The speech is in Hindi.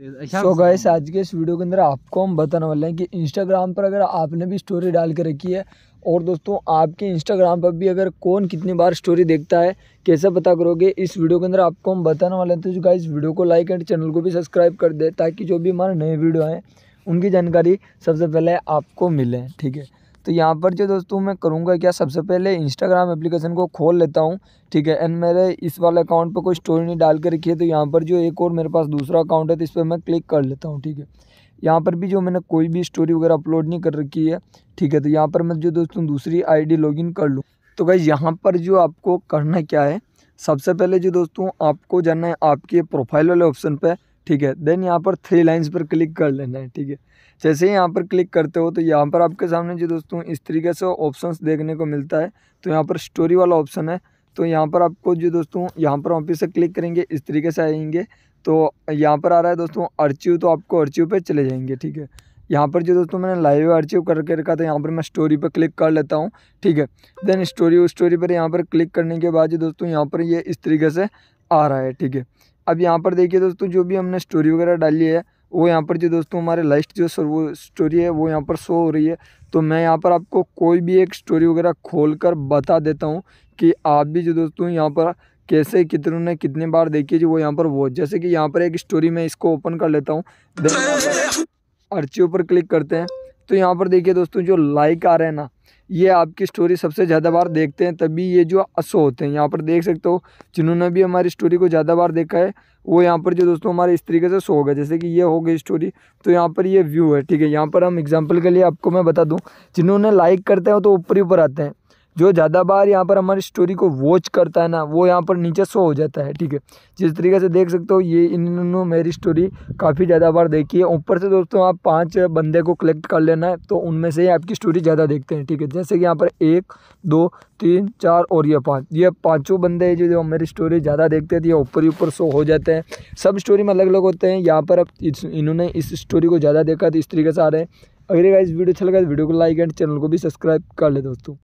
सो अच्छा, so आज के इस वीडियो के अंदर आपको हम बताने वाले हैं कि इंस्टाग्राम पर अगर आपने भी स्टोरी डाल के रखी है और दोस्तों आपके इंस्टाग्राम पर भी अगर कौन कितनी बार स्टोरी देखता है कैसे पता करोगे इस वीडियो के अंदर आपको हम बताने वाले हैं तो जो गाइस वीडियो को लाइक एंड चैनल को भी सब्सक्राइब कर दे ताकि जो भी हमारे नए वीडियो आएँ उनकी जानकारी सबसे पहले आपको मिले ठीक है तो यहाँ पर जो दोस्तों मैं करूँगा क्या सबसे पहले इंस्टाग्राम एप्लीकेशन को खोल लेता हूँ ठीक है एंड मेरे इस वाले अकाउंट पर कोई स्टोरी नहीं डाल के रखी है तो यहाँ पर जो एक और मेरे पास दूसरा अकाउंट है तो इस पर मैं क्लिक कर लेता हूँ ठीक है यहाँ पर भी जो मैंने कोई भी स्टोरी वगैरह अपलोड नहीं कर रखी है ठीक है तो यहाँ पर मैं जो दोस्तों दूसरी आईडी लॉगिन कर लूँ तो भाई यहाँ पर जो आपको करना क्या है सबसे पहले जो दोस्तों आपको जाना है आपके प्रोफाइल वाले ऑप्शन पर ठीक है देन यहाँ पर थ्री लाइन्स पर क्लिक कर लेना है ठीक है जैसे ही यहाँ पर क्लिक करते हो तो यहाँ पर आपके सामने जो दोस्तों इस तरीके से ऑप्शन देखने को मिलता है तो यहाँ पर स्टोरी वाला ऑप्शन है तो यहाँ पर आपको जो दोस्तों यहाँ पर ऑफिस से क्लिक करेंगे इस तरीके से आएंगे तो यहाँ पर आ रहा है दोस्तों अर्चिव तो आपको अर्चिव पर चले जाएंगे ठीक है यहाँ पर जो दोस्तों मैंने लाइव अर्चिव करके रखा था यहाँ पर मैं स्टोरी पर क्लिक कर लेता हूँ ठीक है देन स्टोरी स्टोरी पर यहाँ पर क्लिक करने के बाद जो दोस्तों यहाँ पर ये इस तरीके से आ रहा है ठीक है अब यहाँ पर देखिए दोस्तों जो भी हमने स्टोरी वगैरह डाली है वो यहाँ पर जो दोस्तों हमारे लास्ट जो सर वो स्टोरी है वो यहाँ पर शो हो रही है तो मैं यहाँ पर आपको कोई भी एक स्टोरी वगैरह खोल कर बता देता हूँ कि आप भी जो दोस्तों यहाँ पर कैसे कितनों ने कितने बार देखी जो वो यहाँ पर वो जैसे कि यहाँ पर एक स्टोरी मैं इसको ओपन कर लेता हूँ अर्ची ऊपर क्लिक करते हैं तो यहाँ पर देखिए दोस्तों जो लाइक आ रहे हैं ना ये आपकी स्टोरी सबसे ज़्यादा बार देखते हैं तभी ये जो असो होते हैं यहाँ पर देख सकते हो जिन्होंने भी हमारी स्टोरी को ज़्यादा बार देखा है वो यहाँ पर जो दोस्तों हमारे इस तरीके से शो होगा जैसे कि ये हो गई स्टोरी तो यहाँ पर ये व्यू है ठीक है यहाँ पर हम एग्जाम्पल के लिए आपको मैं बता दूँ जिन्होंने लाइक करते हैं तो ऊपर ही ऊपर आते हैं जो ज़्यादा बार यहाँ पर हमारी स्टोरी को वॉच करता है ना वो यहाँ पर नीचे शो हो जाता है ठीक है जिस तरीके से देख सकते हो ये इन्होंने मेरी स्टोरी काफ़ी ज़्यादा बार देखी है ऊपर से दोस्तों आप पाँच बंदे को कलेक्ट कर लेना है तो उनमें से ही आपकी स्टोरी ज़्यादा देखते हैं ठीक है जैसे कि यहाँ पर एक दो तीन चार और ये पाँच ये पाँचों बंदे जो जो मेरी स्टोरी ज़्यादा देखते थे तो ये ऊपर ही ऊपर शो हो जाते हैं सब स्टोरी में अलग अलग होते हैं यहाँ पर अब इन्होंने इस स्टोरी को ज़्यादा देखा तो इस तरीके से आ रहे हैं अगर ये इस वीडियो अच्छा लगा तो वीडियो को लाइक एंड चैनल को भी सब्सक्राइब कर ले दोस्तों